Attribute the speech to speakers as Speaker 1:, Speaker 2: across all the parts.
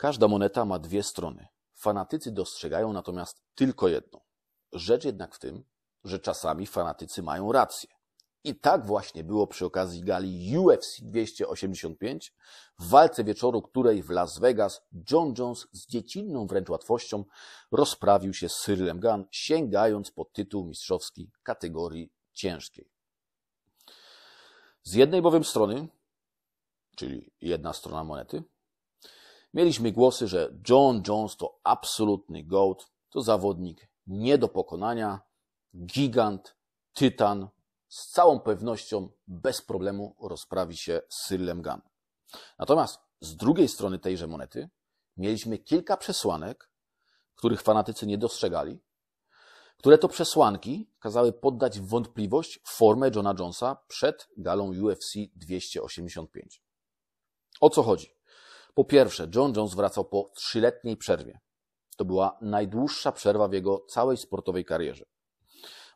Speaker 1: Każda moneta ma dwie strony. Fanatycy dostrzegają natomiast tylko jedną. Rzecz jednak w tym, że czasami fanatycy mają rację. I tak właśnie było przy okazji gali UFC 285, w walce wieczoru której w Las Vegas John Jones z dziecinną wręcz łatwością rozprawił się z Cyrilem Gunn, sięgając po tytuł mistrzowski kategorii ciężkiej. Z jednej bowiem strony, czyli jedna strona monety, Mieliśmy głosy, że John Jones to absolutny GOAT, to zawodnik nie do pokonania, gigant, tytan, z całą pewnością bez problemu rozprawi się z Cyrillem Gunn. Natomiast z drugiej strony tejże monety mieliśmy kilka przesłanek, których fanatycy nie dostrzegali, które to przesłanki kazały poddać w wątpliwość formę Johna Jonesa przed galą UFC 285. O co chodzi? Po pierwsze, John Jones wracał po trzyletniej przerwie. To była najdłuższa przerwa w jego całej sportowej karierze.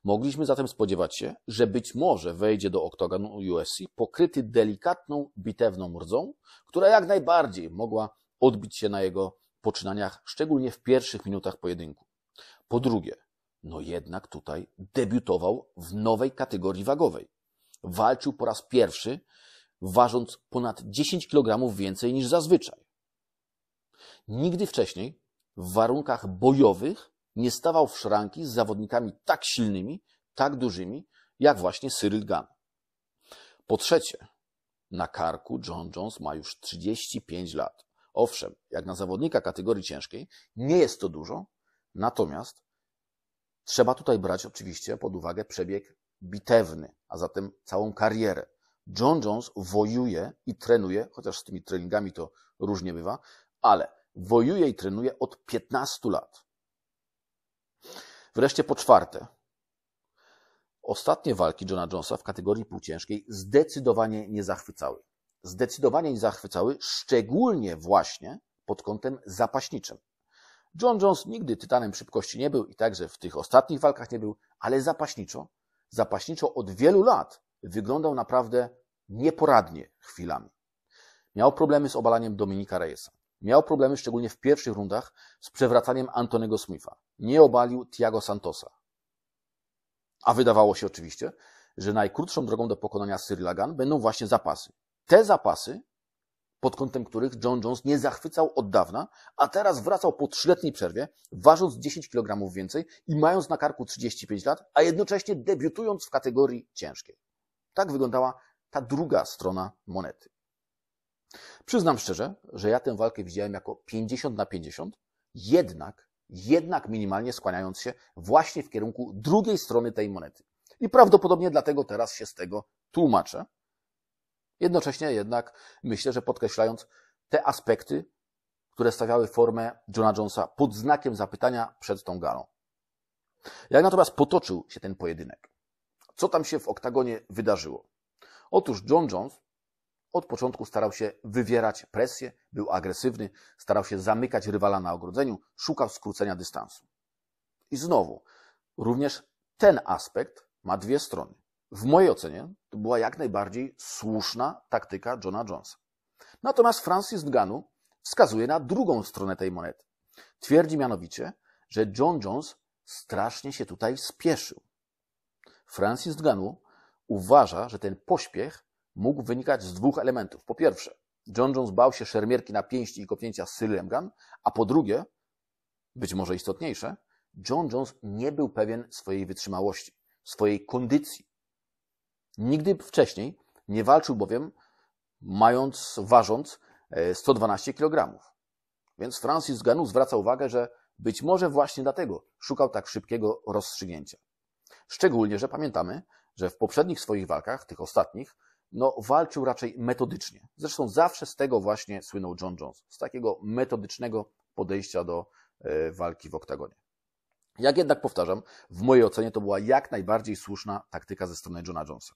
Speaker 1: Mogliśmy zatem spodziewać się, że być może wejdzie do oktagonu USC pokryty delikatną, bitewną rdzą, która jak najbardziej mogła odbić się na jego poczynaniach, szczególnie w pierwszych minutach pojedynku. Po drugie, no jednak tutaj debiutował w nowej kategorii wagowej. Walczył po raz pierwszy ważąc ponad 10 kg więcej niż zazwyczaj. Nigdy wcześniej w warunkach bojowych nie stawał w szranki z zawodnikami tak silnymi, tak dużymi, jak właśnie Cyril Gam. Po trzecie, na karku John Jones ma już 35 lat. Owszem, jak na zawodnika kategorii ciężkiej, nie jest to dużo, natomiast trzeba tutaj brać oczywiście pod uwagę przebieg bitewny, a zatem całą karierę. John Jones wojuje i trenuje, chociaż z tymi treningami to różnie bywa, ale wojuje i trenuje od 15 lat. Wreszcie po czwarte. Ostatnie walki Johna Jonesa w kategorii półciężkiej zdecydowanie nie zachwycały. Zdecydowanie nie zachwycały, szczególnie właśnie pod kątem zapaśniczym. John Jones nigdy tytanem szybkości nie był i także w tych ostatnich walkach nie był, ale zapaśniczo, zapaśniczo od wielu lat wyglądał naprawdę nieporadnie chwilami. Miał problemy z obalaniem Dominika Reyesa. Miał problemy szczególnie w pierwszych rundach z przewracaniem Antonego Smitha. Nie obalił Tiago Santosa. A wydawało się oczywiście, że najkrótszą drogą do pokonania Cyril Lagan będą właśnie zapasy. Te zapasy, pod kątem których John Jones nie zachwycał od dawna, a teraz wracał po trzyletniej przerwie, ważąc 10 kg więcej i mając na karku 35 lat, a jednocześnie debiutując w kategorii ciężkiej. Tak wyglądała ta druga strona monety. Przyznam szczerze, że ja tę walkę widziałem jako 50 na 50, jednak, jednak minimalnie skłaniając się właśnie w kierunku drugiej strony tej monety. I prawdopodobnie dlatego teraz się z tego tłumaczę. Jednocześnie jednak myślę, że podkreślając te aspekty, które stawiały formę Johna Jonesa pod znakiem zapytania przed tą galą. Jak natomiast potoczył się ten pojedynek? Co tam się w oktagonie wydarzyło? Otóż John Jones od początku starał się wywierać presję, był agresywny, starał się zamykać rywala na ogrodzeniu, szukał skrócenia dystansu. I znowu, również ten aspekt ma dwie strony. W mojej ocenie to była jak najbardziej słuszna taktyka Johna Jonesa. Natomiast Francis Nganu wskazuje na drugą stronę tej monety. Twierdzi mianowicie, że John Jones strasznie się tutaj spieszył. Francis Ganu uważa, że ten pośpiech mógł wynikać z dwóch elementów. Po pierwsze, John Jones bał się szermierki na pięści i kopnięcia z Cyrillem Gunn, a po drugie, być może istotniejsze, John Jones nie był pewien swojej wytrzymałości, swojej kondycji. Nigdy wcześniej nie walczył bowiem, mając, ważąc 112 e, kg. Więc Francis Ganu zwraca uwagę, że być może właśnie dlatego szukał tak szybkiego rozstrzygnięcia. Szczególnie, że pamiętamy, że w poprzednich swoich walkach, tych ostatnich, no, walczył raczej metodycznie. Zresztą zawsze z tego właśnie słynął John Jones, z takiego metodycznego podejścia do e, walki w oktagonie. Jak jednak powtarzam, w mojej ocenie to była jak najbardziej słuszna taktyka ze strony Johna Jonesa.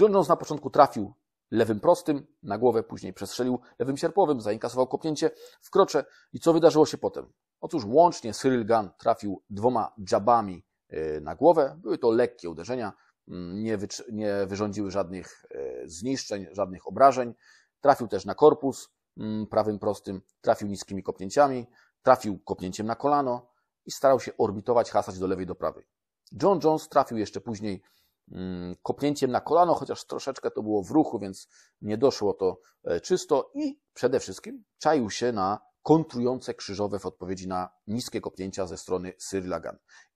Speaker 1: John Jones na początku trafił lewym prostym na głowę, później przestrzelił lewym sierpowym, zainkasował kopnięcie w krocze i co wydarzyło się potem? Otóż łącznie Cyril Gunn trafił dwoma jabami Y, na głowę. Były to lekkie uderzenia, mm, nie, wy, nie wyrządziły żadnych e, zniszczeń, żadnych obrażeń. Trafił też na korpus mm, prawym prostym, trafił niskimi kopnięciami, trafił kopnięciem na kolano i starał się orbitować, hasać do lewej, do prawej. John Jones trafił jeszcze później mm, kopnięciem na kolano, chociaż troszeczkę to było w ruchu, więc nie doszło to e, czysto i przede wszystkim czaił się na kontrujące krzyżowe w odpowiedzi na niskie kopnięcia ze strony Sir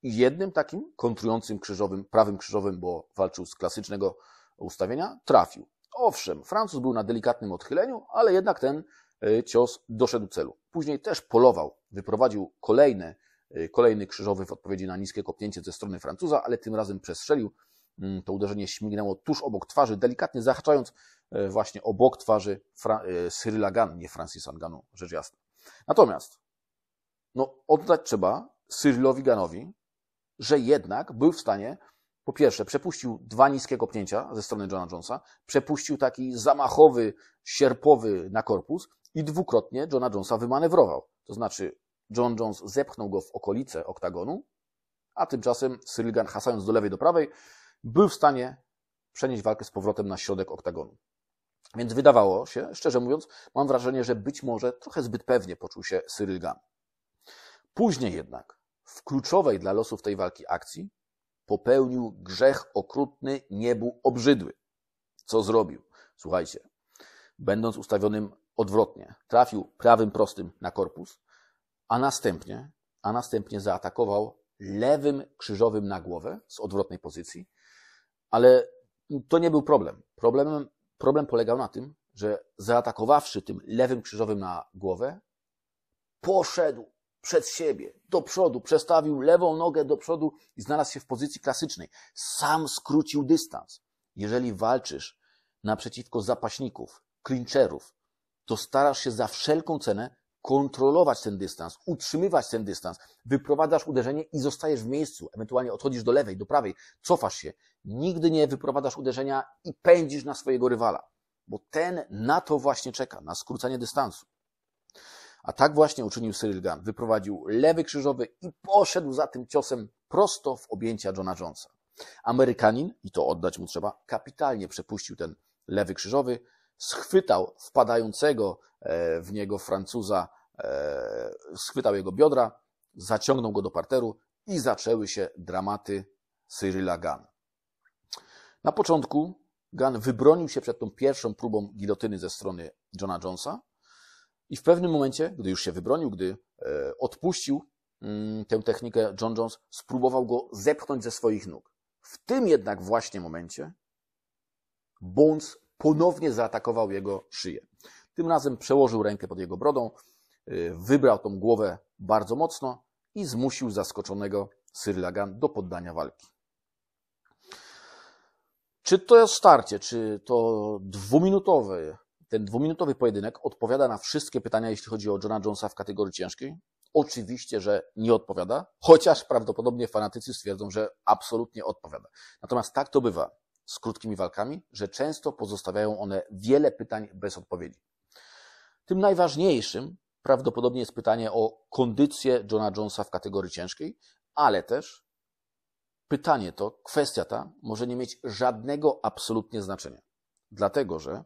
Speaker 1: I jednym takim kontrującym krzyżowym, prawym krzyżowym, bo walczył z klasycznego ustawienia, trafił. Owszem, Francuz był na delikatnym odchyleniu, ale jednak ten y, cios doszedł celu. Później też polował, wyprowadził kolejne, y, kolejny krzyżowy w odpowiedzi na niskie kopnięcie ze strony Francuza, ale tym razem przestrzelił. Mm, to uderzenie śmignęło tuż obok twarzy, delikatnie zahaczając y, właśnie obok twarzy Fra- Cyrilla nie Francis Anganu, rzecz jasna. Natomiast no, oddać trzeba Cyrilowi Ganowi, że jednak był w stanie, po pierwsze, przepuścił dwa niskie kopnięcia ze strony Johna Jonesa, przepuścił taki zamachowy, sierpowy na korpus i dwukrotnie Johna Jonesa wymanewrował. To znaczy, John Jones zepchnął go w okolice oktagonu, a tymczasem Cyril Gan, hasając do lewej, do prawej, był w stanie przenieść walkę z powrotem na środek oktagonu. Więc wydawało się, szczerze mówiąc, mam wrażenie, że być może trochę zbyt pewnie poczuł się Cyril Gam. Później jednak, w kluczowej dla losów tej walki akcji, popełnił grzech okrutny, nie był obrzydły. Co zrobił? Słuchajcie, będąc ustawionym odwrotnie, trafił prawym prostym na korpus, a następnie, a następnie zaatakował lewym krzyżowym na głowę z odwrotnej pozycji, ale to nie był problem. Problemem Problem polegał na tym, że zaatakowawszy tym lewym krzyżowym na głowę, poszedł przed siebie, do przodu, przestawił lewą nogę do przodu i znalazł się w pozycji klasycznej. Sam skrócił dystans. Jeżeli walczysz naprzeciwko zapaśników, clincherów, to starasz się za wszelką cenę kontrolować ten dystans, utrzymywać ten dystans, wyprowadzasz uderzenie i zostajesz w miejscu, ewentualnie odchodzisz do lewej, do prawej, cofasz się, nigdy nie wyprowadzasz uderzenia i pędzisz na swojego rywala, bo ten na to właśnie czeka, na skrócenie dystansu. A tak właśnie uczynił Cyril Gunn. Wyprowadził lewy krzyżowy i poszedł za tym ciosem prosto w objęcia Johna Jonesa. Amerykanin, i to oddać mu trzeba, kapitalnie przepuścił ten lewy krzyżowy, schwytał wpadającego e, w niego Francuza E, schwytał jego biodra, zaciągnął go do parteru i zaczęły się dramaty Cyrilla Gan. Na początku Gan wybronił się przed tą pierwszą próbą gilotyny ze strony Johna Jonesa i w pewnym momencie, gdy już się wybronił, gdy e, odpuścił mm, tę technikę, John Jones spróbował go zepchnąć ze swoich nóg. W tym jednak właśnie momencie Bones ponownie zaatakował jego szyję. Tym razem przełożył rękę pod jego brodą, Y, wybrał tą głowę bardzo mocno i zmusił zaskoczonego Syrlagan do poddania walki. Czy to jest starcie, czy to dwuminutowy, ten dwuminutowy pojedynek odpowiada na wszystkie pytania, jeśli chodzi o Johna Jonesa w kategorii ciężkiej? Oczywiście, że nie odpowiada, chociaż prawdopodobnie fanatycy stwierdzą, że absolutnie odpowiada. Natomiast tak to bywa z krótkimi walkami, że często pozostawiają one wiele pytań bez odpowiedzi. Tym najważniejszym prawdopodobnie jest pytanie o kondycję Johna Jonesa w kategorii ciężkiej, ale też pytanie to, kwestia ta może nie mieć żadnego absolutnie znaczenia. Dlatego, że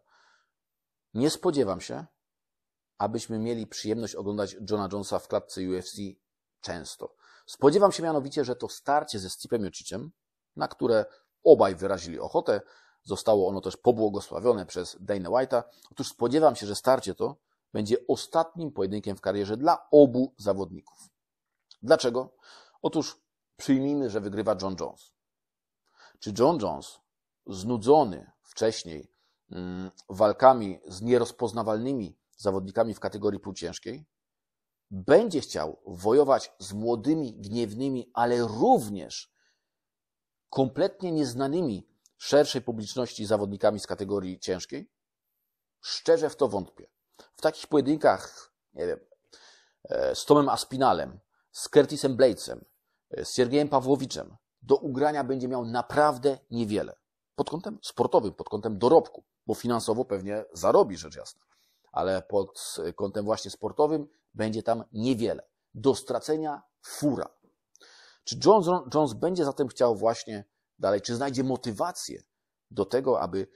Speaker 1: nie spodziewam się, abyśmy mieli przyjemność oglądać Johna Jonesa w klatce UFC często. Spodziewam się mianowicie, że to starcie ze Stipem Jociciem, na które obaj wyrazili ochotę, zostało ono też pobłogosławione przez Dana White'a. Otóż spodziewam się, że starcie to będzie ostatnim pojedynkiem w karierze dla obu zawodników. Dlaczego? Otóż przyjmijmy, że wygrywa John Jones. Czy John Jones, znudzony wcześniej mm, walkami z nierozpoznawalnymi zawodnikami w kategorii półciężkiej, będzie chciał wojować z młodymi, gniewnymi, ale również kompletnie nieznanymi szerszej publiczności zawodnikami z kategorii ciężkiej? Szczerze w to wątpię. W takich pojedynkach, nie wiem, e, z Tomem Aspinalem, z Curtisem Bladesem, e, z Siergiejem Pawłowiczem, do ugrania będzie miał naprawdę niewiele. Pod kątem sportowym, pod kątem dorobku, bo finansowo pewnie zarobi, rzecz jasna. Ale pod e, kątem właśnie sportowym będzie tam niewiele. Do stracenia fura. Czy Jones, Jones będzie zatem chciał właśnie dalej, czy znajdzie motywację do tego, aby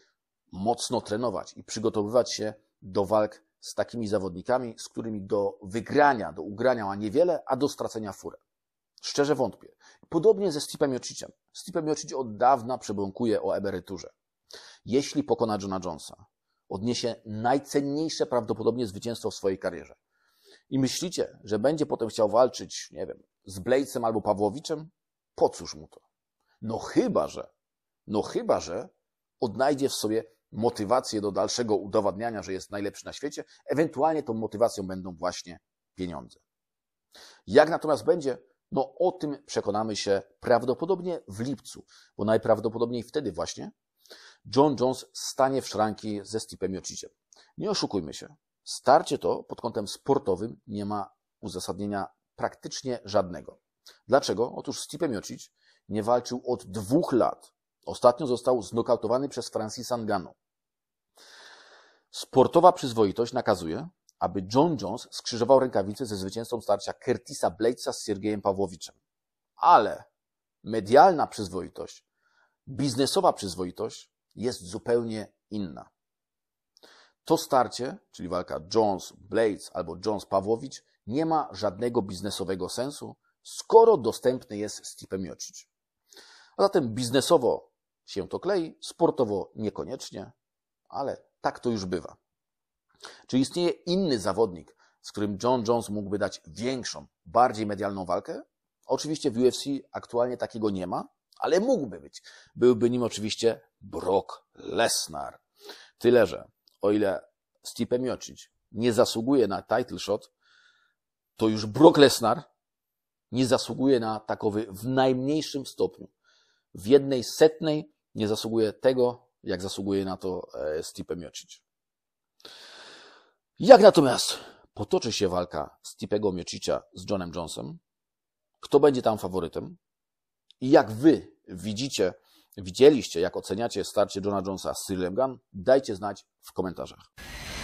Speaker 1: mocno trenować i przygotowywać się do walk z takimi zawodnikami, z którymi do wygrania, do ugrania ma niewiele, a do stracenia furę. Szczerze wątpię. Podobnie ze Steve'em Jociciem. Steve Jocic od dawna przebąkuje o emeryturze. Jeśli pokona Johna Jonesa, odniesie najcenniejsze prawdopodobnie zwycięstwo w swojej karierze. I myślicie, że będzie potem chciał walczyć, nie wiem, z Blejcem albo Pawłowiczem? Po cóż mu to? No chyba, że, no chyba, że odnajdzie w sobie motywację do dalszego udowadniania, że jest najlepszy na świecie, ewentualnie tą motywacją będą właśnie pieniądze. Jak natomiast będzie? No o tym przekonamy się prawdopodobnie w lipcu, bo najprawdopodobniej wtedy właśnie John Jones stanie w szranki ze Stipe Jociciem. Nie oszukujmy się, starcie to pod kątem sportowym nie ma uzasadnienia praktycznie żadnego. Dlaczego? Otóż Steve Miocic nie walczył od dwóch lat. Ostatnio został znokautowany przez Francisa Ngannou. Sportowa przyzwoitość nakazuje, aby John Jones skrzyżował rękawice ze zwycięzcą starcia Curtisa Bladesa z Sergejem Pawłowiczem. Ale medialna przyzwoitość, biznesowa przyzwoitość jest zupełnie inna. To starcie, czyli walka Jones-Blades albo Jones-Pawłowicz, nie ma żadnego biznesowego sensu, skoro dostępny jest Stipe Miocic. A zatem biznesowo się to klei, sportowo niekoniecznie, ale tak to już bywa. Czy istnieje inny zawodnik, z którym John Jones mógłby dać większą, bardziej medialną walkę? Oczywiście w UFC aktualnie takiego nie ma, ale mógłby być. Byłby nim oczywiście Brock Lesnar. Tyle, że o ile Stipe Miocic nie zasługuje na title shot, to już Brock Lesnar nie zasługuje na takowy w najmniejszym stopniu. W jednej setnej nie zasługuje tego, jak zasługuje na to e, Stipe Miocic. Jak natomiast potoczy się walka Stipego Miocicia z Johnem Jonesem? Kto będzie tam faworytem? I jak wy widzicie, widzieliście, jak oceniacie starcie Johna Jonesa z Cyrilem Gunn? Dajcie znać w komentarzach.